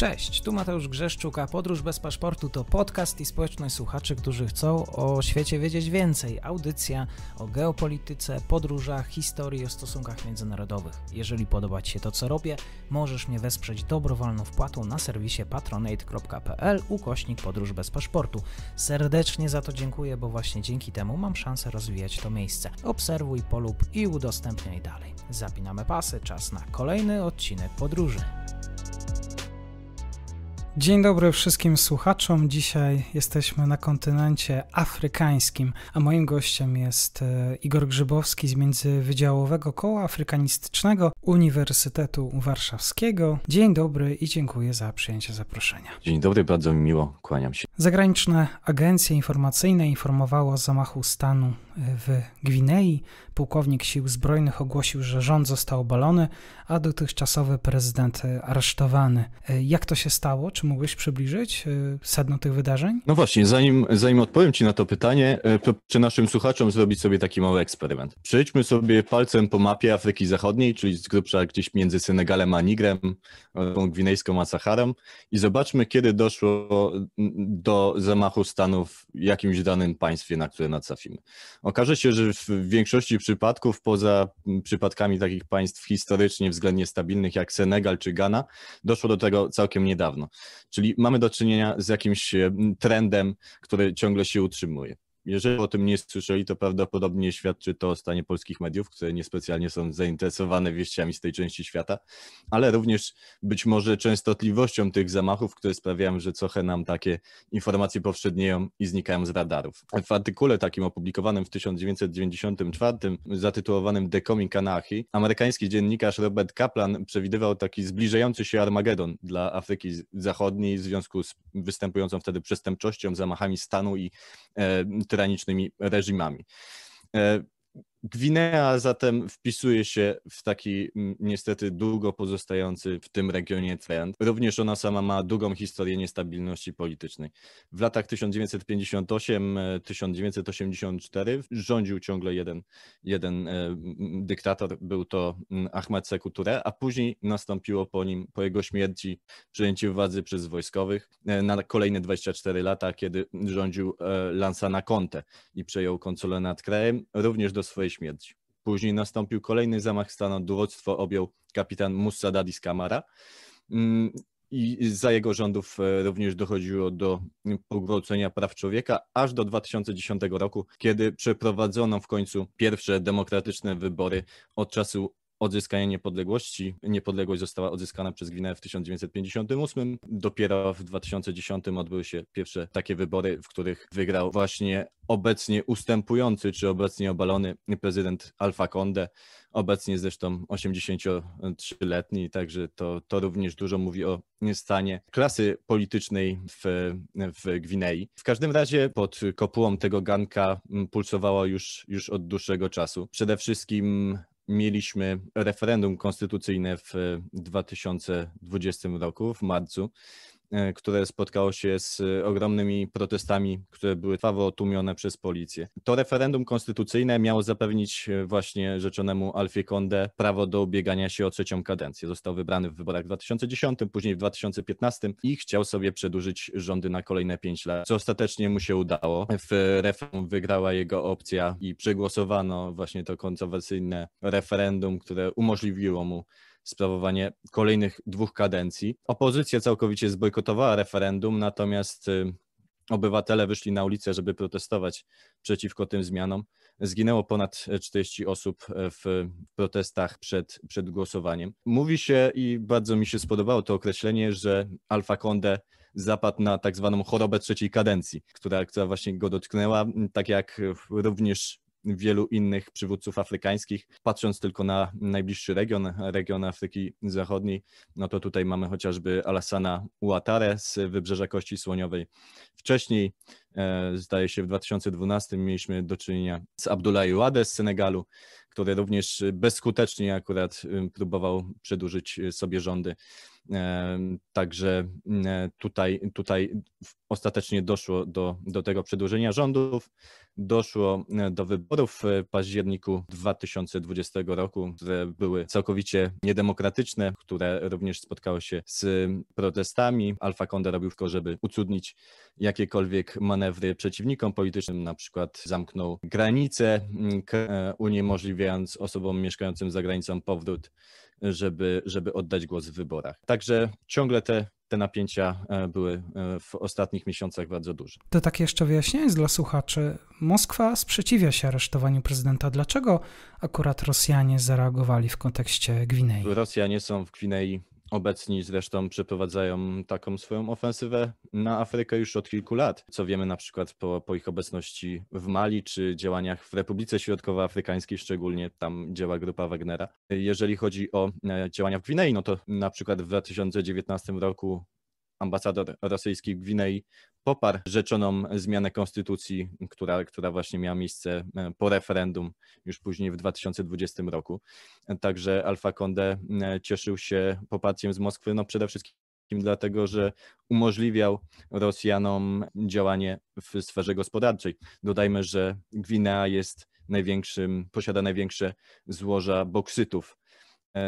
Cześć, tu Mateusz Grzeszczuk, a Podróż bez paszportu to podcast i społeczność słuchaczy, którzy chcą o świecie wiedzieć więcej. Audycja o geopolityce, podróżach, historii, o stosunkach międzynarodowych. Jeżeli podoba Ci się to, co robię, możesz mnie wesprzeć dobrowolną wpłatą na serwisie patronate.pl ukośnik Podróż bez paszportu. Serdecznie za to dziękuję, bo właśnie dzięki temu mam szansę rozwijać to miejsce. Obserwuj, polub i udostępniaj dalej. Zapinamy pasy, czas na kolejny odcinek podróży. Dzień dobry wszystkim słuchaczom. Dzisiaj jesteśmy na kontynencie afrykańskim, a moim gościem jest e, Igor Grzybowski z Międzywydziałowego Koła Afrykanistycznego Uniwersytetu Warszawskiego. Dzień dobry i dziękuję za przyjęcie zaproszenia. Dzień dobry, bardzo mi miło, kłaniam się. Zagraniczne agencje informacyjne informowały o zamachu stanu e, w Gwinei. Pułkownik sił zbrojnych ogłosił, że rząd został obalony, a dotychczasowy prezydent e, aresztowany. E, jak to się stało? Czy mógłbyś przybliżyć sedno tych wydarzeń? No właśnie, zanim, zanim odpowiem Ci na to pytanie, czy naszym słuchaczom zrobić sobie taki mały eksperyment. Przejdźmy sobie palcem po mapie Afryki Zachodniej, czyli z grubsza gdzieś między Senegalem a Nigrem, Gwinejską a Saharą i zobaczmy, kiedy doszło do do zamachu stanu w jakimś danym państwie, na które natrafimy. Okaże się, że w większości przypadków, poza przypadkami takich państw historycznie względnie stabilnych jak Senegal czy Ghana, doszło do tego całkiem niedawno. Czyli mamy do czynienia z jakimś e, trendem, który ciągle się utrzymuje. Jeżeli o tym nie słyszeli, to prawdopodobnie świadczy to o stanie polskich mediów, które niespecjalnie są zainteresowane wieściami z tej części świata, ale również być może częstotliwością tych zamachów, które sprawiają, że trochę nam takie informacje powszednieją i znikają z radarów. W artykule takim opublikowanym w 1994 zatytułowanym The Coming Anarchy, amerykański dziennikarz Robert Kaplan przewidywał taki zbliżający się Armagedon dla Afryki Zachodniej w związku z występującą wtedy przestępczością, zamachami stanu i e, granicznymi reżimami. E, Gwinea zatem wpisuje się w taki niestety długo pozostający w tym regionie trend. Również ona sama ma długą historię niestabilności politycznej. W latach 1958-1984 e, rządził ciągle jeden, jeden e, dyktator, był to Ahmed Sekou Touré, a później nastąpiło po nim, po jego śmierci, przejęcie władzy przez wojskowych e, na kolejne 24 lata, kiedy rządził Lansana Conte i przejął konsolę nad krajem, również do swojej śmierć. Później nastąpił kolejny zamach stanu, dowództwo objął kapitan Musa Dadis Kamara mm, i za jego rządów e, również dochodziło do pogwałcenia praw człowieka aż do 2010 roku, kiedy przeprowadzono w końcu pierwsze demokratyczne wybory od czasu odzyskania niepodległości. Niepodległość została odzyskana przez Gwinę w 1958. Dopiero w 2010 odbyły się pierwsze takie wybory, w których wygrał właśnie obecnie ustępujący czy obecnie obalony prezydent Alfa Conde, obecnie zresztą 83-letni, także to, to również dużo mówi o stanie klasy politycznej w, w Gwinei. W każdym razie pod kopułą tego ganka mm, pulsowała już, już od dłuższego czasu. Przede wszystkim mieliśmy referendum konstytucyjne w 2020 roku, w marcu, E, które spotkało się z e, ogromnymi protestami, które były krwawo tłumione przez policję. To referendum konstytucyjne miało zapewnić e, właśnie rzeczonemu Alfie Conde prawo do ubiegania się o trzecią kadencję. Został wybrany w wyborach w 2010, później w 2015 i chciał sobie przedłużyć rządy na kolejne pięć lat, co ostatecznie mu się udało. W referendum wygrała jego opcja i przegłosowano właśnie to kontrowersyjne referendum, które umożliwiło mu sprawowanie kolejnych dwóch kadencji. Opozycja całkowicie zbojkotowała referendum, natomiast y, obywatele wyszli na ulicę, żeby protestować przeciwko tym zmianom. Zginęło ponad 40 osób e, w protestach przed, przed głosowaniem. Mówi się i bardzo mi się spodobało to określenie, że Alfa Konde zapadł na tak zwaną chorobę trzeciej kadencji, która, która właśnie go dotknęła, tak jak również wielu innych przywódców afrykańskich. Patrząc tylko na najbliższy region, region Afryki Zachodniej, no to tutaj mamy chociażby Alassana Ouattara z Wybrzeża Kości Słoniowej. Wcześniej, e, zdaje się w 2012 mieliśmy do czynienia z Abdoulaye Wade z Senegalu, który również bezskutecznie akurat próbował przedłużyć y, sobie rządy. Także mm, e, tutaj, tutaj ostatecznie doszło do, do tego przedłużenia rządów, doszło e, do wyborów e, w październiku 2020 roku, które były całkowicie niedemokratyczne, które również spotkały się z protestami. Alfa Konda robił tylko, żeby ucudnić jakiekolwiek manewry przeciwnikom politycznym, na przykład zamknął granice, mm, uniemożliwia osobom mieszkającym za granicą powrót, żeby, żeby oddać głos w wyborach. Także ciągle te te napięcia e, były e, w ostatnich miesiącach bardzo duże. To tak jeszcze wyjaśniając dla słuchaczy, Moskwa sprzeciwia się aresztowaniu prezydenta. Dlaczego akurat Rosjanie zareagowali w kontekście Gwinei? Rosjanie są w Gwinei Obecni zresztą przeprowadzają taką swoją ofensywę na Afrykę już od kilku lat, co wiemy na przykład po, po ich obecności w Mali czy działaniach w Republice Środkowoafrykańskiej, szczególnie tam działa grupa Wagnera. Jeżeli chodzi o e, działania w Gwinei, no to na przykład w 2019 roku ambasador rosyjski Gwinei poparł rzeczoną zmianę konstytucji, która, która właśnie miała miejsce e, po referendum już później w 2020 roku. Także Alfa Conde cieszył się poparciem z Moskwy, no przede wszystkim dlatego, że umożliwiał Rosjanom działanie w sferze gospodarczej. Dodajmy, że Gwinea jest największym, posiada największe złoża boksytów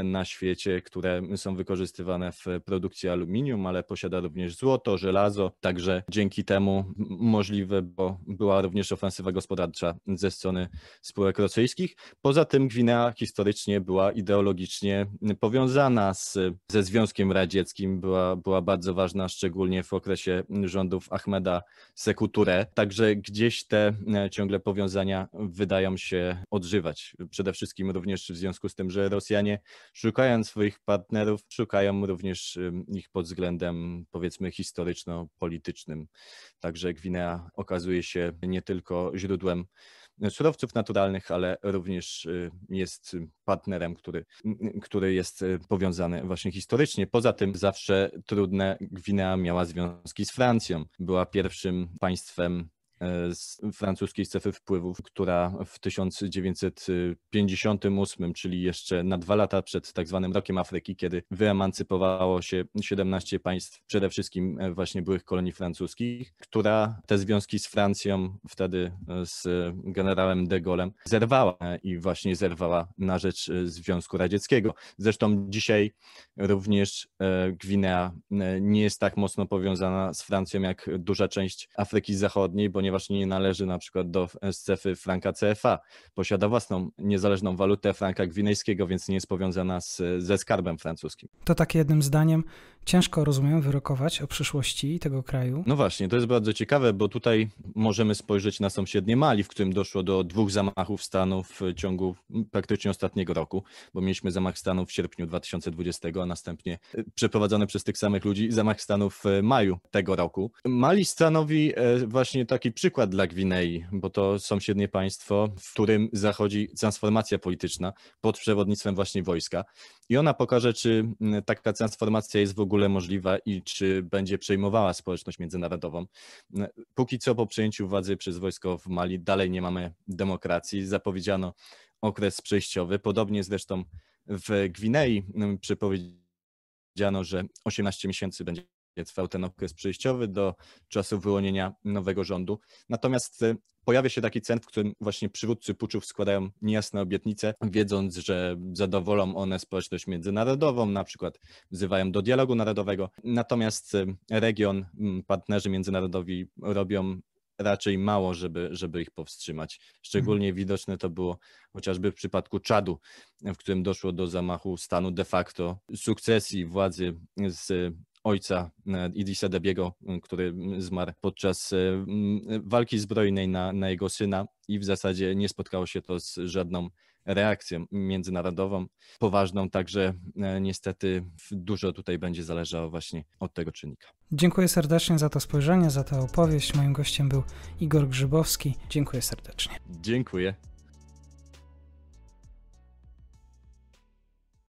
na świecie, które są wykorzystywane w produkcji aluminium, ale posiada również złoto, żelazo. Także dzięki temu możliwe bo była również ofensywa gospodarcza ze strony spółek rosyjskich. Poza tym Gwinea historycznie była ideologicznie powiązana z, ze Związkiem Radzieckim, była, była bardzo ważna, szczególnie w okresie rządów Ahmeda Sekuture. Także gdzieś te e, ciągle powiązania wydają się odżywać. Przede wszystkim również w związku z tym, że Rosjanie szukając swoich partnerów, szukają również ich pod względem powiedzmy historyczno-politycznym. Także Gwinea okazuje się nie tylko źródłem surowców naturalnych, ale również y, jest partnerem, który, który jest y, powiązany właśnie historycznie. Poza tym zawsze trudne Gwinea miała związki z Francją. Była pierwszym państwem E, z francuskiej strefy wpływów, która w 1958, czyli jeszcze na dwa lata przed tak zwanym rokiem Afryki, kiedy wyemancypowało się 17 państw, przede wszystkim e, właśnie byłych kolonii francuskich, która te związki z Francją wtedy e, z generałem de Gaulle'em zerwała i właśnie zerwała na rzecz Związku Radzieckiego. Zresztą dzisiaj również Gwinea nie jest tak mocno powiązana z Francją jak duża część Afryki Zachodniej, ponieważ ponieważ nie należy na przykład do cefy e, franka CFA. Posiada własną niezależną walutę franka gwinejskiego, więc nie jest powiązana z, ze skarbem francuskim. To tak jednym zdaniem ciężko, rozumiem, wyrokować o przyszłości tego kraju. No właśnie, to jest bardzo ciekawe, bo tutaj możemy spojrzeć na sąsiednie Mali, w którym doszło do dwóch zamachów stanu w ciągu praktycznie ostatniego roku, bo mieliśmy zamach stanu w sierpniu 2020, a następnie e, przeprowadzony przez tych samych ludzi zamach stanu w maju tego roku. Mali stanowi e, właśnie taki przykład dla Gwinei, bo to sąsiednie państwo, w którym zachodzi transformacja polityczna pod przewodnictwem właśnie wojska. I ona pokaże, czy mm, taka transformacja jest w ogóle możliwa i czy będzie przejmowała społeczność międzynarodową. Mm, póki co po przejęciu władzy przez wojsko w Mali dalej nie mamy demokracji. Zapowiedziano okres przejściowy. Podobnie zresztą w Gwinei mm, przepowiedziano, że 18 miesięcy będzie więc ten okres przejściowy do czasu wyłonienia nowego rządu. Natomiast y, pojawia się taki cent, w którym właśnie przywódcy puczów składają niejasne obietnice, wiedząc, że zadowolą one społeczność międzynarodową, na przykład wzywają do dialogu narodowego. Natomiast y, region, mm, partnerzy międzynarodowi robią raczej mało, żeby, żeby ich powstrzymać. Szczególnie hmm. widoczne to było chociażby w przypadku Czadu, w którym doszło do zamachu stanu de facto sukcesji władzy z ojca e, Idrisa Debiego, który zmarł podczas e, walki zbrojnej na, na jego syna i w zasadzie nie spotkało się to z żadną reakcją międzynarodową, poważną, także e, niestety dużo tutaj będzie zależało właśnie od tego czynnika. Dziękuję serdecznie za to spojrzenie, za tę opowieść. Moim gościem był Igor Grzybowski. Dziękuję serdecznie. Dziękuję.